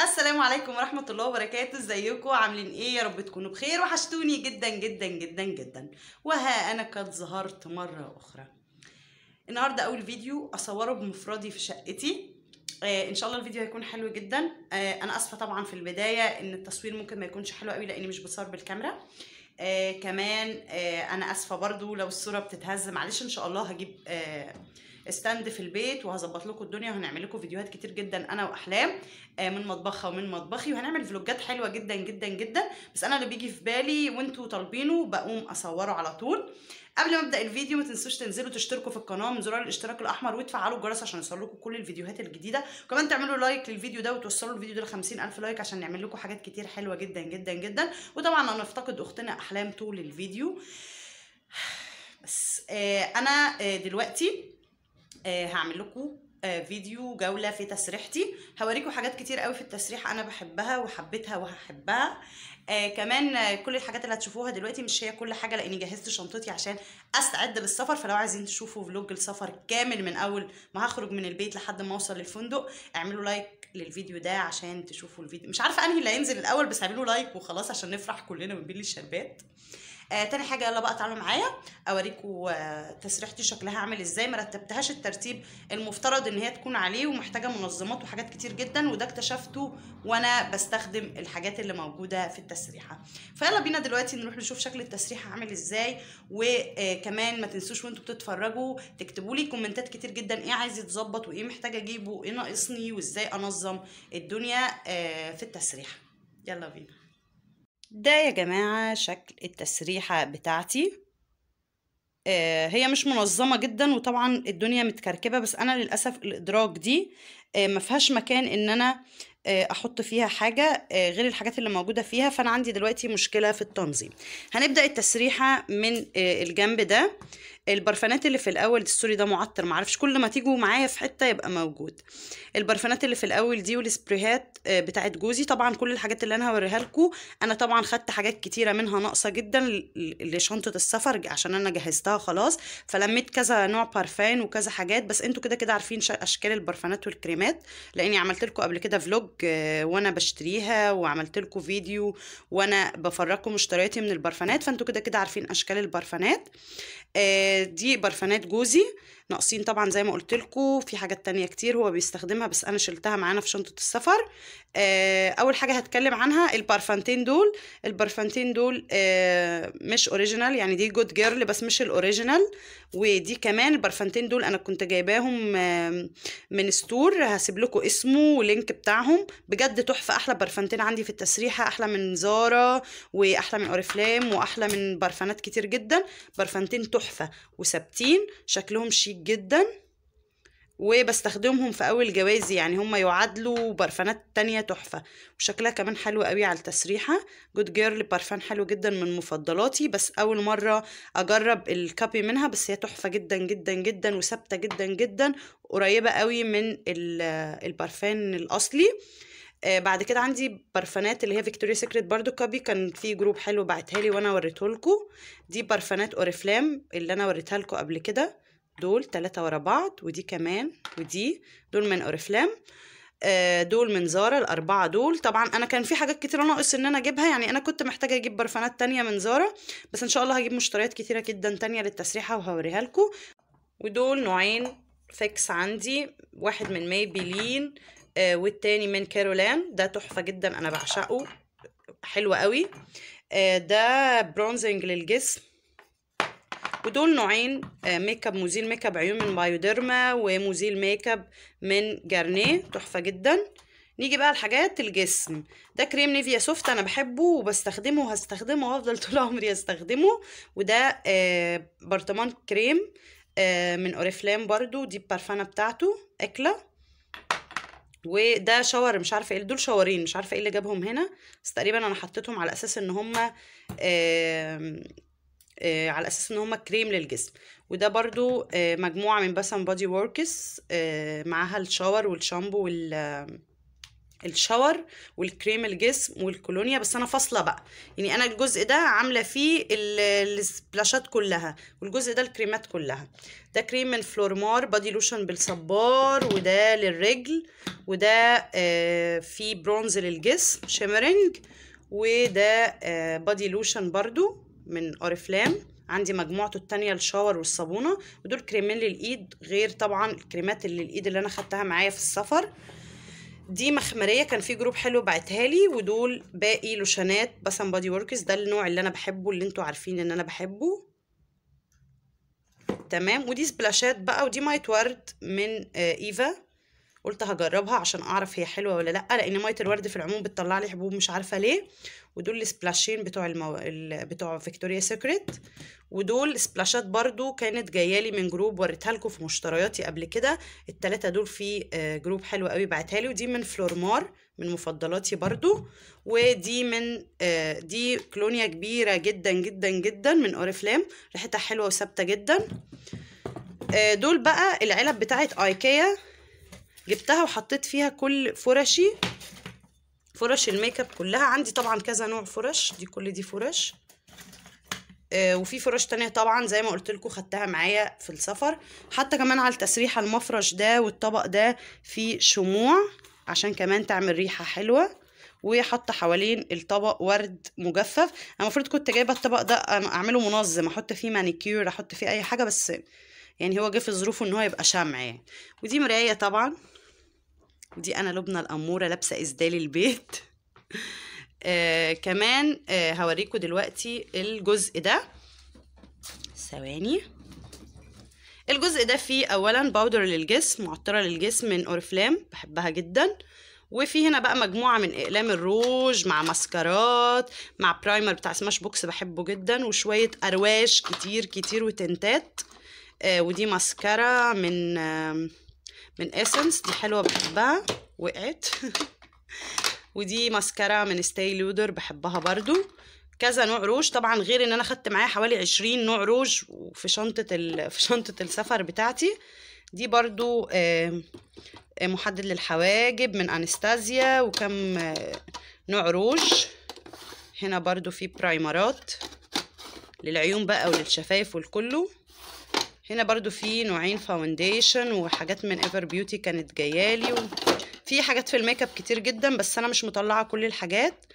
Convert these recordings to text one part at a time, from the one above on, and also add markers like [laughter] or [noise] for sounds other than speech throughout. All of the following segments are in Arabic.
السلام عليكم ورحمة الله وبركاته ازيكم عاملين ايه يا رب تكونوا بخير وحشتوني جدا جدا جدا جدا وها انا قد ظهرت مرة اخرى النهاردة اول فيديو اصوره بمفردي في شقتي آه ان شاء الله الفيديو هيكون حلو جدا آه انا اسفة طبعا في البداية ان التصوير ممكن ما يكونش حلو قوي لاني مش بصور بالكاميرا آه كمان آه انا اسفة برضو لو الصورة بتتهز معلش ان شاء الله هجيب آه ستاند في البيت وهظبط لكم الدنيا وهنعمل لكم فيديوهات كتير جدا انا واحلام آه، من مطبخها ومن مطبخي وهنعمل فلوجات حلوه جدا جدا جدا بس انا اللي بيجي في بالي وانتوا طالبينه بقوم اصوره على طول قبل ما ابدا الفيديو ما تنسوش تنزلوا تشتركوا في القناه من زرار الاشتراك الاحمر وتفعلوا الجرس عشان يوصل لكم كل الفيديوهات الجديده وكمان تعملوا لايك للفيديو ده وتوصلوا الفيديو ده ل ألف لايك عشان نعمل لكم حاجات كتير حلوه جدا جدا جدا وطبعا هنفتقد اختنا احلام طول الفيديو بس آه انا آه دلوقتي آه، هعمل لكم آه، فيديو جولة في تسريحتي هوريكم حاجات كتير قوي في التسريح أنا بحبها وحبيتها وهحبها آه كمان كل الحاجات اللي هتشوفوها دلوقتي مش هي كل حاجة لأني جهزت شنطتي عشان أستعد للسفر فلو عايزين تشوفوا فلوج السفر كامل من أول ما هخرج من البيت لحد ما أوصل للفندق اعملوا لايك للفيديو ده عشان تشوفوا الفيديو مش عارفة أنهي اللي هينزل الأول بس اعملوا لايك وخلاص عشان نفرح كلنا من بين الشربات آه تاني حاجه يلا بقى تعالوا معايا اوريكم آه تسريحتي شكلها عامل ازاي ما رتبتهاش الترتيب المفترض ان هي تكون عليه ومحتاجه منظمات وحاجات كتير جدا وده اكتشفته وانا بستخدم الحاجات اللي موجوده في التسريحه فيلا بينا دلوقتي نروح نشوف شكل التسريحه عامل ازاي وكمان آه، ما تنسوش وانتوا بتتفرجوا تكتبوا لي كومنتات كتير جدا ايه عايز يتظبط وايه محتاجه اجيبه وايه ناقصني وازاي انظم الدنيا آه، في التسريحه يلا بينا ده يا جماعة شكل التسريحة بتاعتي آه، هي مش منظمه جدا وطبعا الدنيا متكركبه بس انا للاسف الادراج دي آه، مفهاش مكان ان انا آه، احط فيها حاجه آه، غير الحاجات اللي موجوده فيها فانا عندي دلوقتي مشكله في التنظيم هنبدا التسريحه من آه، الجنب ده البرفانات اللي في الاول السوري ده معطر معرفش كل ما تيجوا معايا في حته يبقى موجود البرفانات اللي في الاول دي والسبريهات بتاعت جوزي طبعا كل الحاجات اللي انا هوريها لكم انا طبعا خدت حاجات كتيره منها ناقصه جدا لشنطه السفر عشان انا جهزتها خلاص فلميت كذا نوع بارفان وكذا حاجات بس انتوا كده كده عارفين اشكال البرفانات والكريمات لاني عملت لكم قبل كده فلوج آه، وانا بشتريها وعملت لكم فيديو وانا بفرجكم اشتريتي من البرفانات فانتوا كده كده عارفين اشكال البرفانات آه، دي برفانات جوزي ناقصين طبعا زي ما قلت لكم في حاجات تانية كتير هو بيستخدمها بس انا شلتها معانا في شنطه السفر آه اول حاجه هتكلم عنها البارفانتين دول البارفانتين دول آه مش اوريجينال يعني دي جود جيرل بس مش الاوريجينال ودي كمان البارفانتين دول انا كنت جايباهم آه من ستور هسيب لكم اسمه ولينك بتاعهم بجد تحفه احلى بارفانتين عندي في التسريحه احلى من زارا واحلى من اوريفلام واحلى من بارفانات كتير جدا بارفانتين تحفه وثابتين شكلهم شيك جدا وبستخدمهم في اول جوازي يعني هم يعادلوا برفانات تانية تحفة وشكلها كمان حلو قوي على التسريحة جود جيرل برفان حلو جدا من مفضلاتي بس اول مرة اجرب الكابي منها بس هي تحفة جدا جدا جدا وثابتة جدا جدا قريبة قوي من البرفان الاصلي آه بعد كده عندي برفانات اللي هي فيكتوريا سيكريت برضو كابي كان في جروب حلو بعتها لي وانا وريته لكم دي برفانات اوريفلام اللي انا وريتها لكم قبل كده دول ثلاثة ورا بعض ودي كمان ودي دول من اوريفلام آه، دول من زارا الأربعة دول طبعا أنا كان في حاجات كتيرة ناقص إن أنا أجيبها يعني أنا كنت محتاجة أجيب برفانات تانية من زارا بس إن شاء الله هجيب مشتريات كتيرة جدا تانية للتسريحة وهوريها لكم ودول نوعين فيكس عندي واحد من مايبيلين آه، والتاني من كارولان ده تحفة جدا أنا بعشقه حلو قوي آه، ده برونزنج للجسم ودول نوعين ميك آه، اب مزيل ميك اب عيون من بايوديرما ومزيل ميك اب من جارنيه تحفه جدا نيجي بقى لحاجات الجسم ده كريم نيفيا سوفت انا بحبه وبستخدمه وهستخدمه وهفضل طول عمري استخدمه وده آه، برطمان كريم آه، من اوريفلام برضو دي البارفانه بتاعته اكله وده شاور مش عارفه ايه دول شاورين مش عارفه ايه اللي جابهم هنا بس تقريبا انا حطيتهم على اساس ان هما آه آه، على اساس ان هما كريم للجسم وده برضو آه، مجموعه من بسم بودي ووركس معاها الشاور والشامبو وال الشاور والكريم الجسم والكولونيا بس انا فاصله بقى يعني انا الجزء ده عامله فيه السبلاشات كلها والجزء ده الكريمات كلها ده كريم من فلورمار بادي لوشن بالصبار وده للرجل وده آه فيه برونز للجسم شيمرنج وده آه بادي لوشن برضو من اوريفلام عندي مجموعته التانية الشاور والصابونة ودول كريمين للإيد غير طبعا الكريمات اللي الإيد اللي أنا خدتها معايا في السفر دي مخمرية كان في جروب حلو بعتها لي ودول باقي لوشانات بسم بادي وركس ده النوع اللي أنا بحبه اللي انتوا عارفين إن أنا بحبه تمام ودي سبلاشات بقى ودي مايت ورد من آه، إيفا قلت هجربها عشان اعرف هي حلوه ولا لا لان ميه الورد في العموم بتطلع لي حبوب مش عارفه ليه ودول السبلاشين بتوع المو... بتوع فيكتوريا سيكريت ودول سبلاشات برضو كانت جايه لي من جروب وريتها لكم في مشترياتي قبل كده التلاته دول في آه، جروب حلو قوي بعتها لي ودي من فلورمار من مفضلاتي برضو ودي من آه، دي كلونيا كبيره جدا جدا جدا من اوريفلام ريحتها حلوه وثابته جدا آه، دول بقى العلب بتاعت ايكيا جبتها وحطيت فيها كل فرشي فرش الميك اب كلها عندي طبعا كذا نوع فرش دي كل دي فرش آه وفي فرش تانية طبعا زي ما قلت لكم خدتها معايا في السفر حتى كمان على التسريحة المفرش ده والطبق ده في شموع عشان كمان تعمل ريحة حلوة وحاطه حوالين الطبق ورد مجفف انا المفروض كنت جايبه الطبق ده اعمله منظم احط فيه مانيكير احط فيه اي حاجه بس يعني هو جه في ظروفه ان هو يبقى شمع يعني ودي مرايه طبعا دي انا لبنى الاموره لابسه اسدال البيت [laughs] آه كمان آه هوريكم دلوقتي الجزء ده ثواني الجزء ده فيه اولا باودر للجسم معطره للجسم من اورفلام بحبها جدا وفي هنا بقى مجموعه من اقلام الروج مع ماسكارات مع برايمر بتاع سماش بوكس بحبه جدا وشويه ارواش كتير كتير وتنتات آه ودي ماسكارا من آه من اسنس دي حلوه بحبها وقعت [laughs] ودي ماسكارا من ستاي لودر بحبها برضو كذا نوع روج طبعا غير ان انا خدت معايا حوالي عشرين نوع روج في شنطه ال... في شنطه السفر بتاعتي دي برضو محدد للحواجب من انستازيا وكم آه، نوع روج هنا برضو في برايمرات للعيون بقى وللشفايف والكله هنا برضو في نوعين فاونديشن وحاجات من ايفر بيوتي كانت جايالي في حاجات في الميك اب كتير جدا بس انا مش مطلعه كل الحاجات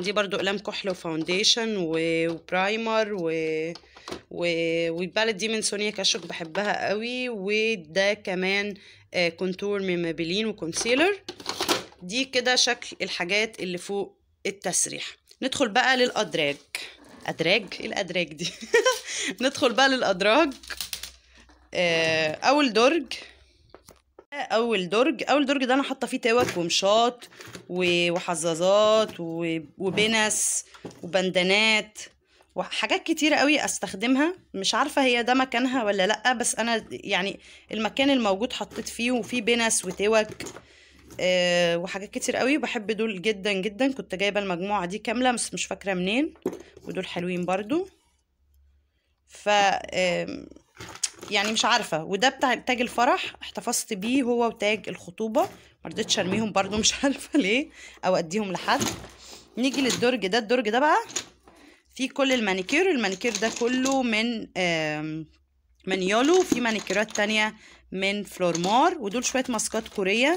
دي برضو اقلام كحل وفاونديشن وبرايمر و... و... والباليت دي من سونيا كاشوك بحبها قوي وده كمان كونتور آه، من مابلين وكونسيلر دي كده شكل الحاجات اللي فوق التسريح ندخل بقى للأدراج ادراج ايه الادراج دي [laughs] ندخل بقى للادراج آه، اول درج اول درج اول درج ده انا حاطه فيه توك ومشاط وحزازات وبنس وبندانات وحاجات كتيرة قوي استخدمها مش عارفه هي ده مكانها ولا لا بس انا يعني المكان الموجود حطيت فيه وفيه بنس وتوك آه، وحاجات كتير قوي بحب دول جدا جدا كنت جايبه المجموعه دي كامله بس مش فاكره منين ودول حلوين برضو ف يعني مش عارفه وده بتاع تاج الفرح احتفظت بيه هو وتاج الخطوبه مرضتش ارميهم برضو مش [laughs] عارفه ليه او اديهم لحد نيجي للدرج ده الدرج ده بقى فيه كل المانيكير المانيكير ده كله من من يولو في مانيكيرات تانية من فلورمار ودول شويه ماسكات كوريه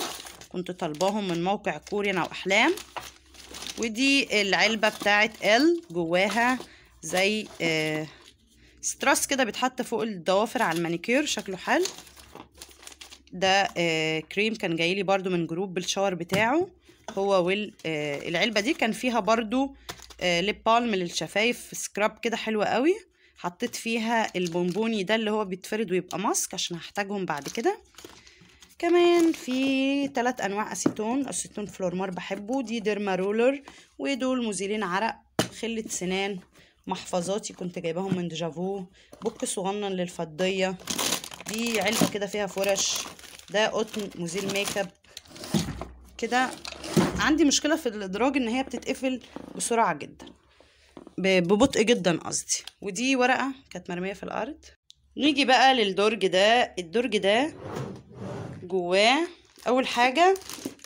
كنت طالباهم من موقع كوريان او احلام ودي العلبه بتاعه ال جواها زي آه، ستراس كده بيتحط فوق الضوافر على المانيكير شكله حل ده آه، كريم كان جايلي برضو من جروب بالشاور بتاعه هو والعلبه آه، دي كان فيها برضو ليب بالم للشفايف سكراب كده حلو قوي حطيت فيها البونبوني ده اللي هو بيتفرد ويبقى ماسك عشان هحتاجهم بعد كده كمان في ثلاث انواع اسيتون اسيتون فلورمار بحبه دي ديرما رولر ودول مزيلين عرق خله سنان محفظاتي كنت جايباهم من ديجافو بوك صغنن للفضيه دي علبه كده فيها فرش ده قطن مزيل ميك اب كده عندي مشكله في الادراج ان هي بتتقفل بسرعه جدا ببطء جدا قصدي ودي ورقه كانت مرميه في الارض نيجي بقى للدرج ده الدرج ده جواه اول حاجه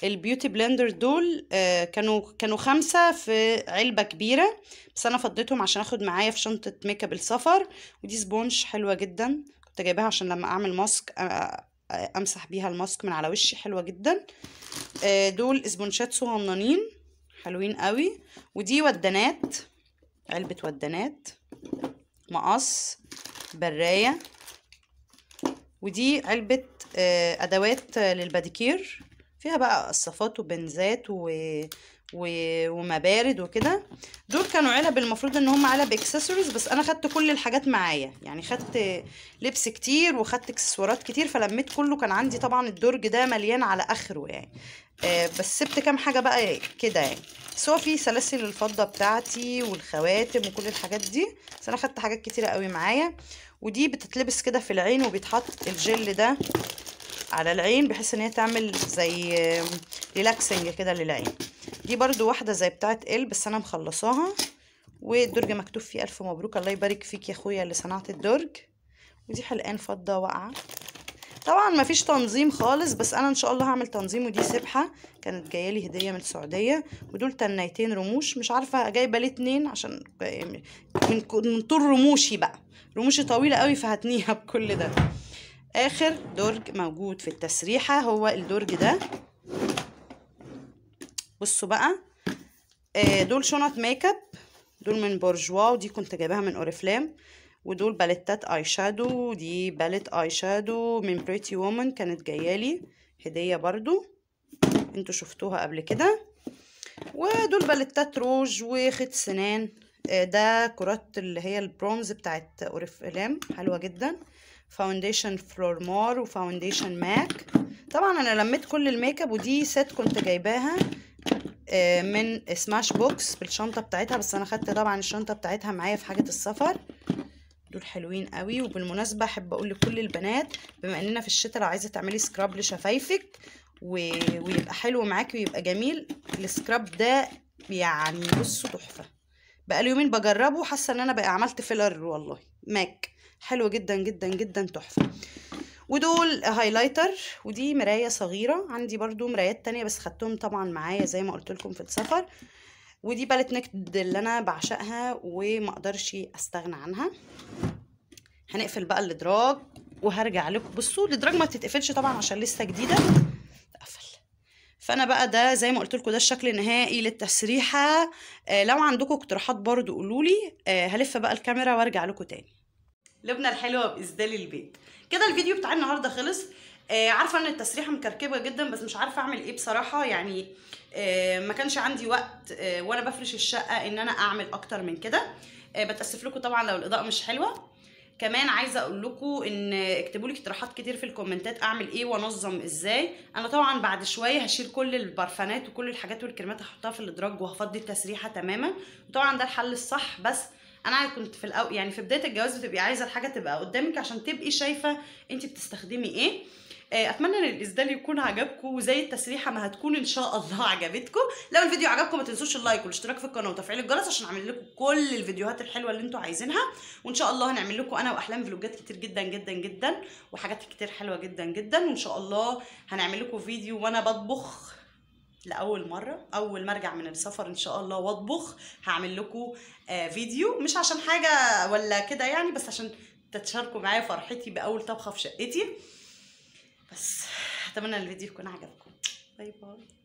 البيوتي بلندر دول آه كانوا كانوا خمسه في علبه كبيره بس انا فضيتهم عشان اخد معايا في شنطه ميك اب السفر ودي سبونج حلوه جدا كنت جايباها عشان لما اعمل ماسك آه، آه، امسح بيها الماسك من على وشي حلوه جدا آه دول سبونشات صغننين حلوين قوي ودي ودانات علبه ودانات مقص برايه ودي علبة آه، أدوات للباديكير فيها بقى قصافات وبنزات و ومبارد وكده دول كانوا علب المفروض ان هم علب اكسسوارز بس انا خدت كل الحاجات معايا يعني خدت لبس كتير وخدت اكسسوارات كتير فلميت كله كان عندي طبعا الدرج ده مليان على اخره يعني آه بس سبت كام حاجه بقى كده يعني بس هو في سلاسل الفضه بتاعتي والخواتم وكل الحاجات دي بس انا خدت حاجات كتيره قوي معايا ودي بتتلبس كده في العين وبيتحط الجل ده على العين بحيث ان هي تعمل زي ريلاكسنج آه، كده للعين دي برضو واحدة زي بتاعة ال بس أنا مخلصاها والدرج مكتوب فيه ألف مبروك الله يبارك فيك يا أخويا اللي صنعت الدرج ودي حلقان فضة واقعة طبعا مفيش تنظيم خالص بس أنا إن شاء الله هعمل تنظيم ودي سبحة كانت جايالي هدية من السعودية ودول تنيتين رموش مش عارفة جايبة ليه اتنين عشان من, من طول رموشي بقى رموشي طويلة قوي فهتنيها بكل ده آخر درج موجود في التسريحة هو الدرج ده بصوا بقى آه، دول شنط ميك اب دول من بورجوا ودي كنت جايباها من اوريفلام ودول باليتات اي شادو ودي باليت اي شادو من بريتي وومن كانت جايالي هديه برضو انتوا شفتوها قبل كده ودول باليتات روج وخيط سنان آه، ده كرات اللي هي البرونز بتاعت اوريفلام حلوه جدا فاونديشن فلورمار وفاونديشن ماك طبعا انا لميت كل الميك اب ودي ست كنت جايباها آه، من سماش بوكس بالشنطه بتاعتها بس انا خدت طبعا الشنطه بتاعتها معايا في حاجه السفر دول حلوين قوي وبالمناسبه احب اقول لكل البنات بما اننا في الشتاء لو عايزه تعملي سكراب لشفايفك ويبقى حلو معاكي ويبقى جميل السكراب ده يعني بصوا تحفه بقى لي يومين بجربه حاسه ان انا بقى عملت فيلر والله ماك حلو جدا جدا جدا تحفه ودول هايلايتر ودي مراية صغيرة عندي برضو مرايات تانية بس خدتهم طبعا معايا زي ما قلت لكم في السفر ودي بالت نكد اللي انا بعشقها ومقدرش استغنى عنها هنقفل بقى الادراج وهرجع لكم بصوا الادراج ما تتقفلش طبعا عشان لسه جديده اتقفل فانا بقى ده زي ما قلت لكم ده الشكل النهائي للتسريحه آه لو عندكم اقتراحات برضو قولوا لي آه هلف بقى الكاميرا وارجع لكم تاني لبنى الحلوه باسدال البيت كده الفيديو بتاع النهارده خلص آه عارفه ان التسريحه مكركبه جدا بس مش عارفه اعمل ايه بصراحه يعني آه ما كانش عندي وقت آه وانا بفرش الشقه ان انا اعمل اكتر من كده آه بتاسف لكم طبعا لو الاضاءه مش حلوه كمان عايزه اقول لكم ان اكتبوا لي اقتراحات كتير في الكومنتات اعمل ايه وانظم ازاي انا طبعا بعد شويه هشيل كل البرفانات وكل الحاجات والكريمات هحطها في الادراج وهفضي التسريحه تماما وطبعا ده الحل الصح بس انا كنت في الأو... يعني في بدايه الجواز بتبقي عايزه الحاجه تبقى قدامك عشان تبقي شايفه انت بتستخدمي ايه آه، اتمنى ان الاسدال يكون عجبكم وزي التسريحه ما هتكون ان شاء الله [laughs] عجبتكم لو الفيديو عجبكم ما تنسوش اللايك والاشتراك في القناه وتفعيل الجرس عشان اعمل لكم كل الفيديوهات الحلوه اللي انتم عايزينها وان شاء الله هنعمل لكم انا واحلام فلوجات كتير جدا جدا جدا وحاجات كتير حلوه جدا جدا وان شاء الله هنعمل لكم فيديو وانا بطبخ لاول مره اول ما ارجع من السفر ان شاء الله واطبخ هعمل لكم آه، فيديو مش عشان حاجه ولا كده يعني بس عشان تتشاركوا معايا فرحتي باول طبخه في شقتي بس اتمنى الفيديو يكون عجبكم باي باي